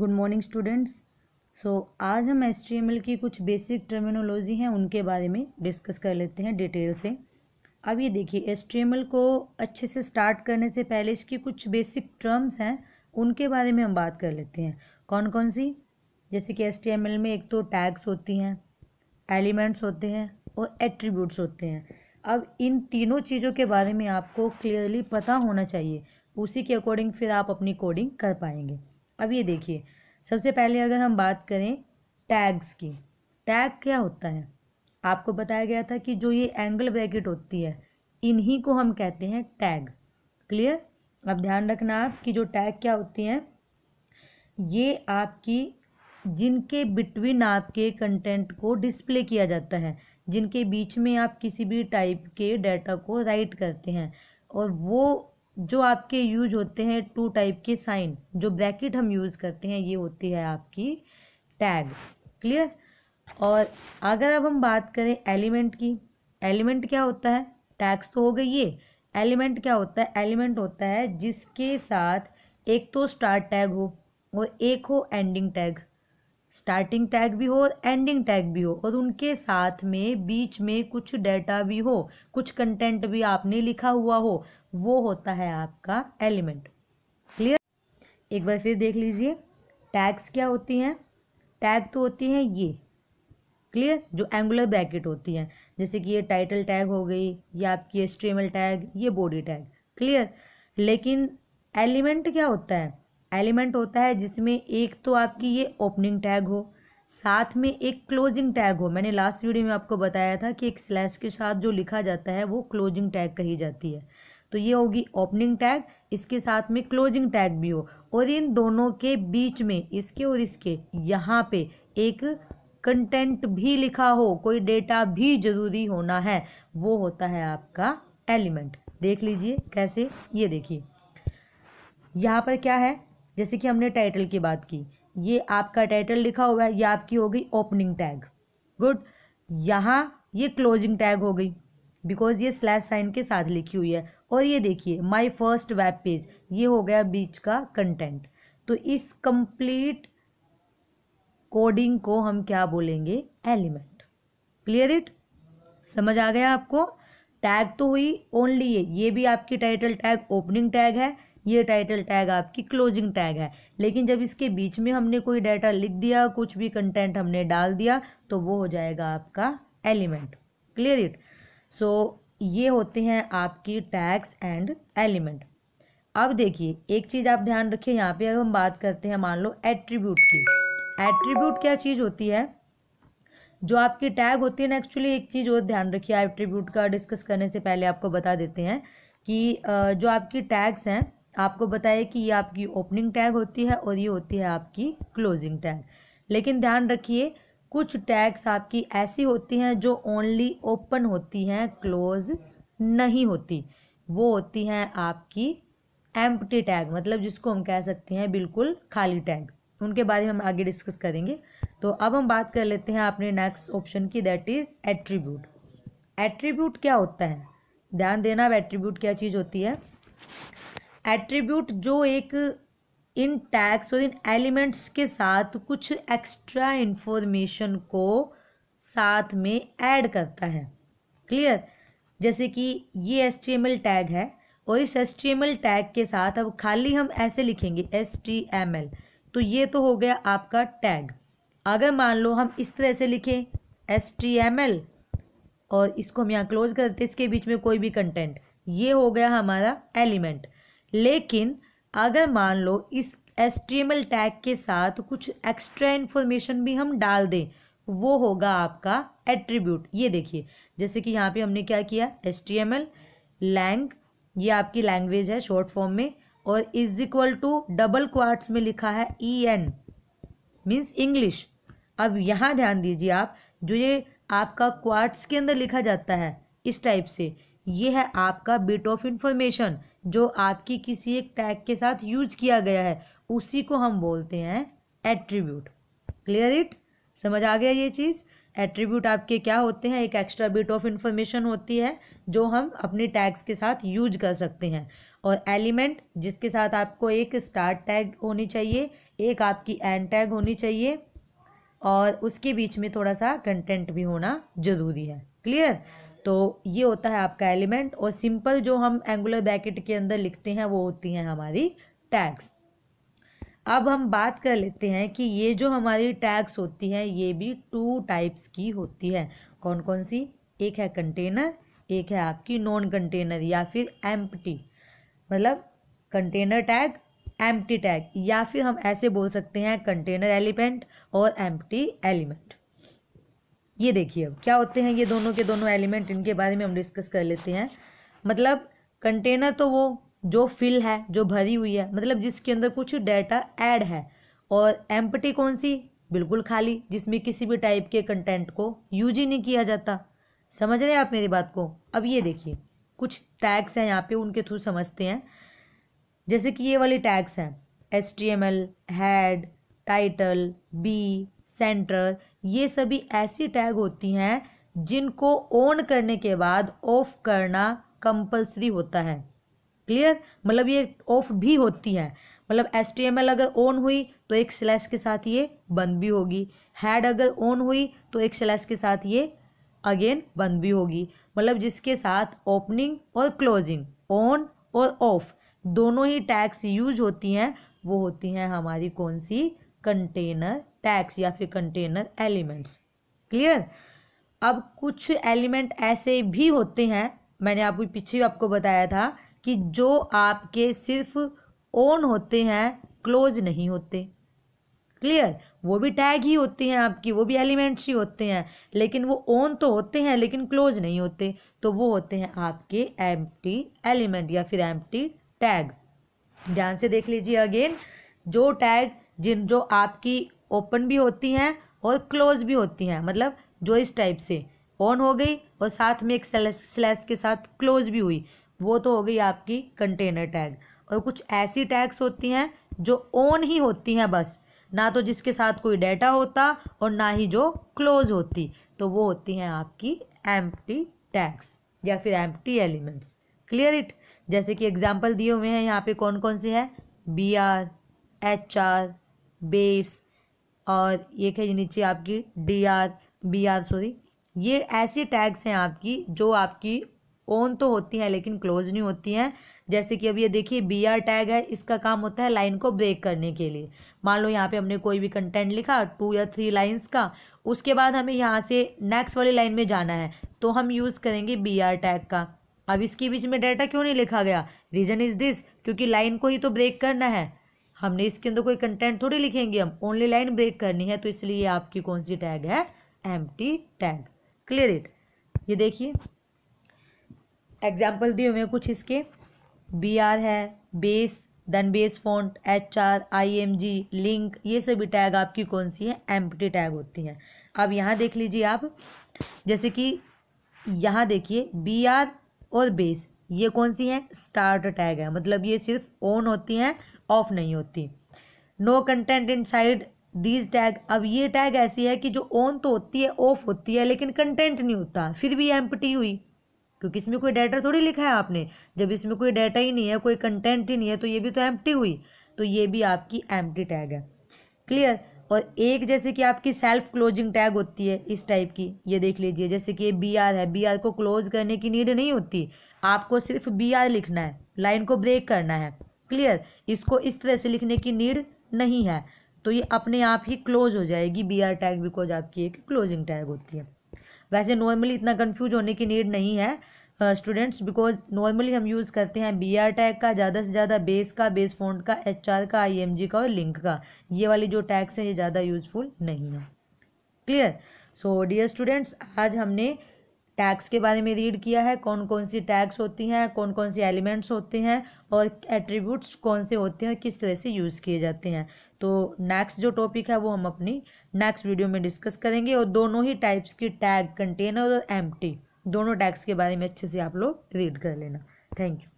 good morning students so आज हम S की कुछ बेसिक टर्मिनोलॉजी हैं उनके बारे में डिस्कस कर लेते हैं डिटेल से अब ये देखिए एस को अच्छे से स्टार्ट करने से पहले इसकी कुछ बेसिक टर्म्स हैं उनके बारे में हम बात कर लेते हैं कौन कौन सी जैसे कि एस में एक तो टैग्स होती हैं एलिमेंट्स होते हैं और एट्रीब्यूट्स होते हैं अब इन तीनों चीज़ों के बारे में आपको क्लियरली पता होना चाहिए उसी के अकॉर्डिंग फिर आप अपनी कोडिंग कर पाएंगे अब ये देखिए सबसे पहले अगर हम बात करें टैग्स की टैग क्या होता है आपको बताया गया था कि जो ये एंगल ब्रैकेट होती है इन्हीं को हम कहते हैं टैग क्लियर अब ध्यान रखना आप कि जो टैग क्या होती हैं ये आपकी जिनके बिटवीन आपके कंटेंट को डिस्प्ले किया जाता है जिनके बीच में आप किसी भी टाइप के डाटा को राइट करते हैं और वो जो आपके यूज होते हैं टू टाइप के साइन जो ब्रैकेट हम यूज़ करते हैं ये होती है आपकी टैग क्लियर और अगर अब हम बात करें एलिमेंट की एलिमेंट क्या होता है टैग्स तो हो गई ये एलिमेंट क्या होता है एलिमेंट होता है जिसके साथ एक तो स्टार्ट टैग हो और एक हो एंडिंग टैग स्टार्टिंग टैग भी हो और एंडिंग टैग भी हो और उनके साथ में बीच में कुछ डेटा भी हो कुछ कंटेंट भी आपने लिखा हुआ हो वो होता है आपका एलिमेंट क्लियर एक बार फिर देख लीजिए टैग्स क्या होती हैं टैग तो होती हैं ये क्लियर जो एंगुलर ब्रैकेट होती हैं जैसे कि ये टाइटल टैग हो गई या आपकी एस्ट्रीमल टैग ये बॉडी टैग क्लियर लेकिन एलिमेंट क्या होता है एलिमेंट होता है जिसमें एक तो आपकी ये ओपनिंग टैग हो साथ में एक क्लोजिंग टैग हो मैंने लास्ट वीडियो में आपको बताया था कि एक स्लैश के साथ जो लिखा जाता है वो क्लोजिंग टैग कही जाती है तो ये होगी ओपनिंग टैग इसके साथ में क्लोजिंग टैग भी हो और इन दोनों के बीच में इसके और इसके यहाँ पे एक कंटेंट भी लिखा हो कोई डेटा भी जरूरी होना है वो होता है आपका एलिमेंट देख लीजिए कैसे ये देखिए यहाँ पर क्या है जैसे कि हमने टाइटल की बात की ये आपका टाइटल लिखा हुआ है ये आपकी हो गई ओपनिंग टैग गुड यहाँ ये क्लोजिंग टैग हो गई बिकॉज ये स्लैश साइन के साथ लिखी हुई है और ये देखिए माय फर्स्ट वेब पेज ये हो गया बीच का कंटेंट तो इस कंप्लीट कोडिंग को हम क्या बोलेंगे एलिमेंट क्लियर इट समझ आ गया आपको टैग तो हुई ओनली ये ये भी आपकी टाइटल टैग ओपनिंग टैग है ये टाइटल टैग आपकी क्लोजिंग टैग है लेकिन जब इसके बीच में हमने कोई डाटा लिख दिया कुछ भी कंटेंट हमने डाल दिया तो वो हो जाएगा आपका एलिमेंट क्लियर इट सो ये होते हैं आपकी टैक्स एंड एलिमेंट अब देखिए एक चीज़ आप ध्यान रखिए यहाँ पे अगर हम बात करते हैं मान लो एट्रीब्यूट की एट्रीब्यूट क्या चीज़ होती है जो आपकी टैग होती है ना एक्चुअली एक चीज़ और ध्यान रखिए एट्रीब्यूट का डिस्कस करने से पहले आपको बता देते हैं कि जो आपकी टैग्स हैं आपको बताए कि ये आपकी ओपनिंग टैग होती है और ये होती है आपकी क्लोजिंग टैग लेकिन ध्यान रखिए कुछ टैग्स आपकी ऐसी होती हैं जो ओनली ओपन होती हैं क्लोज नहीं होती वो होती हैं आपकी एम्प्टी टैग मतलब जिसको हम कह सकते हैं बिल्कुल खाली टैग उनके बारे में हम आगे डिस्कस करेंगे तो अब हम बात कर लेते हैं अपने नेक्स्ट ऑप्शन की दैट इज़ एट्रीब्यूट एट्रीब्यूट क्या होता है ध्यान देना अब एट्रीब्यूट क्या चीज़ होती है एट्रीब्यूट जो एक इन टैक्स और इन एलिमेंट्स के साथ कुछ एक्स्ट्रा इन्फॉर्मेशन को साथ में ऐड करता है क्लियर जैसे कि ये एस टैग है और इस एस टैग के साथ अब खाली हम ऐसे लिखेंगे एस तो ये तो हो गया आपका टैग अगर मान लो हम इस तरह से लिखें एस और इसको हम यहाँ क्लोज करते इसके बीच में कोई भी कंटेंट ये हो गया हमारा एलिमेंट लेकिन अगर मान लो इस एस टैग के साथ कुछ एक्स्ट्रा इन्फॉर्मेशन भी हम डाल दें वो होगा आपका एट्रीब्यूट ये देखिए जैसे कि यहाँ पे हमने क्या किया S T M L lang ये आपकी लैंग्वेज है शॉर्ट फॉर्म में और is equal to double quotes में लिखा है ई एन मीन्स इंग्लिश अब यहाँ ध्यान दीजिए आप जो ये आपका क्वार्ट्स के अंदर लिखा जाता है इस टाइप से ये है आपका बिट ऑफ इन्फॉर्मेशन जो आपकी किसी एक टैग के साथ यूज किया गया है उसी को हम बोलते हैं एट्रीब्यूट क्लियर इट समझ आ गया ये चीज़ एट्रीब्यूट आपके क्या होते हैं एक एक्स्ट्रा बिट ऑफ इन्फॉर्मेशन होती है जो हम अपने टैग्स के साथ यूज कर सकते हैं और एलिमेंट जिसके साथ आपको एक स्टार्ट टैग होनी चाहिए एक आपकी एंड टैग होनी चाहिए और उसके बीच में थोड़ा सा कंटेंट भी होना ज़रूरी है क्लियर तो ये होता है आपका एलिमेंट और सिंपल जो हम एंगुलर ब्रैकेट के अंदर लिखते हैं वो होती हैं हमारी टैग्स अब हम बात कर लेते हैं कि ये जो हमारी टैग्स होती हैं ये भी टू टाइप्स की होती है कौन कौन सी एक है कंटेनर एक है आपकी नॉन कंटेनर या फिर एम्प्टी मतलब कंटेनर टैग एम्प्टी टैग या फिर हम ऐसे बोल सकते हैं कंटेनर एलिमेंट और एम्प्टी एलिमेंट ये देखिए अब क्या होते हैं ये दोनों के दोनों एलिमेंट इनके बारे में हम डिस्कस कर लेते हैं मतलब कंटेनर तो वो जो फिल है जो भरी हुई है मतलब जिसके अंदर कुछ डाटा ऐड है और एम्पटी कौन सी बिल्कुल खाली जिसमें किसी भी टाइप के कंटेंट को यूज ही नहीं किया जाता समझ रहे हैं आप मेरी बात को अब ये देखिए कुछ टैग्स हैं यहाँ पे उनके थ्रू समझते हैं जैसे कि ये वाले टैग्स हैं S T M L head title B central ये सभी ऐसी टैग होती हैं जिनको ऑन करने के बाद ऑफ करना कंपलसरी होता है क्लियर मतलब ये ऑफ भी होती है मतलब एस टी एम एल अगर ऑन हुई तो एक स्लैश के साथ ये बंद भी होगी हैड अगर ऑन हुई तो एक स्लैश के साथ ये अगेन बंद भी होगी मतलब जिसके साथ ओपनिंग और क्लोजिंग ऑन और ऑफ दोनों ही टैग्स यूज होती हैं वो होती हैं हमारी कौन सी कंटेनर टैक्स या फिर कंटेनर एलिमेंट्स क्लियर अब कुछ एलिमेंट ऐसे भी होते हैं मैंने आपको पीछे आपको बताया था कि जो आपके सिर्फ ओन होते हैं क्लोज नहीं होते क्लियर वो भी टैग ही होते हैं आपकी वो भी एलिमेंट्स ही होते हैं लेकिन वो ओन तो होते हैं लेकिन क्लोज नहीं होते तो वो होते हैं आपके एम एलिमेंट या फिर एम टैग ध्यान से देख लीजिए अगेन जो टैग जिन जो आपकी ओपन भी होती हैं और क्लोज भी होती हैं मतलब जो इस टाइप से ऑन हो गई और साथ में एक स्लैश के साथ क्लोज भी हुई वो तो हो गई आपकी कंटेनर टैग और कुछ ऐसी टैग्स होती हैं जो ऑन ही होती हैं बस ना तो जिसके साथ कोई डाटा होता और ना ही जो क्लोज होती तो वो होती हैं आपकी एम्प्टी टैग्स या फिर एम्प्टी एलिमेंट्स क्लियर इट जैसे कि एग्जाम्पल दिए हुए हैं यहाँ पे कौन कौन से हैं B R H R base और एक है नीचे आपकी D R B R sorry ये ऐसी टैग्स हैं आपकी जो आपकी ऑन तो होती हैं लेकिन क्लोज नहीं होती हैं जैसे कि अब ये देखिए बी आर टैग है इसका काम होता है लाइन को ब्रेक करने के लिए मान लो यहाँ पे हमने कोई भी कंटेंट लिखा टू या थ्री लाइंस का उसके बाद हमें यहाँ से नेक्स्ट वाली लाइन में जाना है तो हम यूज़ करेंगे बी आर टैग का अब इसके बीच में डाटा क्यों नहीं लिखा गया रीज़न इज़ दिस क्योंकि लाइन को ही तो ब्रेक करना है हमने इसके अंदर कोई कंटेंट थोड़ी लिखेंगे हम ओनली लाइन ब्रेक करनी है तो इसलिए आपकी कौन सी टैग है एम टैग क्लियर इट ये देखिए एग्जाम्पल दिए हुए कुछ इसके बी आर है base then base font H R I M G link ये सभी टैग आपकी कौन सी है एम टैग होती हैं अब यहाँ देख लीजिए आप जैसे कि यहाँ देखिए बी आर और बेस ये कौन सी हैं स्टार्ट टैग है मतलब ये सिर्फ ऑन होती हैं ऑफ नहीं होती no content inside these tag अब ये टैग ऐसी है कि जो ऑन तो होती है ऑफ होती है लेकिन कंटेंट नहीं होता फिर भी एम हुई क्योंकि इसमें कोई डाटा थोड़ी लिखा है आपने जब इसमें कोई डाटा ही नहीं है कोई कंटेंट ही नहीं है तो ये भी तो एम हुई तो ये भी आपकी एम टैग है क्लियर और एक जैसे कि आपकी सेल्फ क्लोजिंग टैग होती है इस टाइप की ये देख लीजिए जैसे कि ये बी आर है बी आर को क्लोज करने की नीड नहीं होती आपको सिर्फ बी आर लिखना है लाइन को ब्रेक करना है क्लियर इसको इस तरह से लिखने की नीड नहीं है तो ये अपने आप ही क्लोज हो जाएगी बी आर टैग बिकॉज आपकी एक क्लोजिंग टैग होती है वैसे नॉर्मली इतना कन्फ्यूज होने की नीड नहीं है स्टूडेंट्स बिकॉज नॉर्मली हम यूज़ करते हैं बी आर टैग का ज़्यादा से ज़्यादा बेस का बेस फॉन्ट का एच आर का आई एम जी का और लिंक का ये वाली जो टैग्स हैं ये ज़्यादा यूजफुल नहीं है क्लियर सो डियर स्टूडेंट्स आज हमने टैक्स के बारे में रीड किया है कौन कौन सी टैक्स होती हैं कौन कौन सी एलिमेंट्स होते हैं और एट्रीब्यूट्स कौन से होते हैं किस तरह से यूज़ किए जाते हैं तो नेक्स्ट जो टॉपिक है वो हम अपनी नेक्स्ट वीडियो में डिस्कस करेंगे और दोनों ही टाइप्स की टैग कंटेनर और एम्प्टी दोनों टैक्स के बारे में अच्छे से आप लोग रीड कर लेना थैंक यू